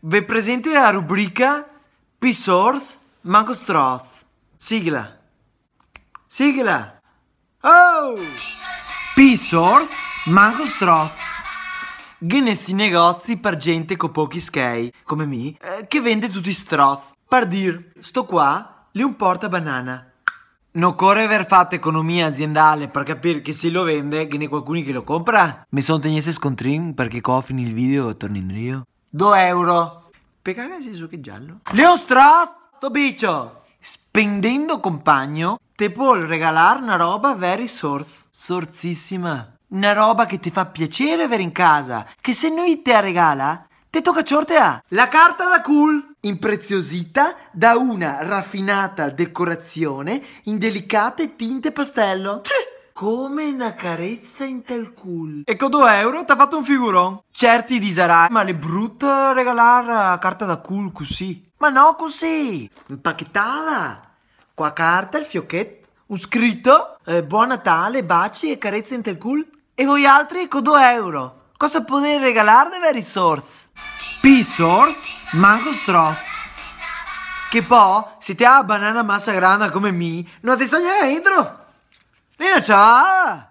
Ve presente la rubrica P-Source Manco Stroz. Sigla. Sigla. Oh! P-Source Manco Stroz. Ghenesti negozi per gente con pochi skei, come me, eh, che vende tutti stroz. Per dir, sto qua, li un porta banana. Non occorre aver fatto economia aziendale per capire che se lo vende, che ne qualcuno che lo compra. Mi sono tenuto scontrin perché qua ho finito il video e torno in Rio. 2 euro. Per cagare nel che giallo. Leo Strauss, sto bicio. Spendendo compagno, te può regalare una roba very source. Sorzissima. Una roba che ti fa piacere avere in casa. Che se noi te la regala, te tocca a. La carta da cool. Impreziosita da una raffinata decorazione in delicate tinte pastello come una carezza in tel cool. E con 2 euro ti ha fatto un figurone. Certi disarai, ma le brutte regalare eh, carta da cool così. Ma no così, impacchettava. Qua carta, il fiocchetto, un scritto, eh, buon Natale, baci e carezze in tel cool. E voi altri con 2 euro. Cosa potete regalare deve Source? P-source, manco stross. Che poi, se ti ha la banana massa grande come me, non ti sta dentro. 자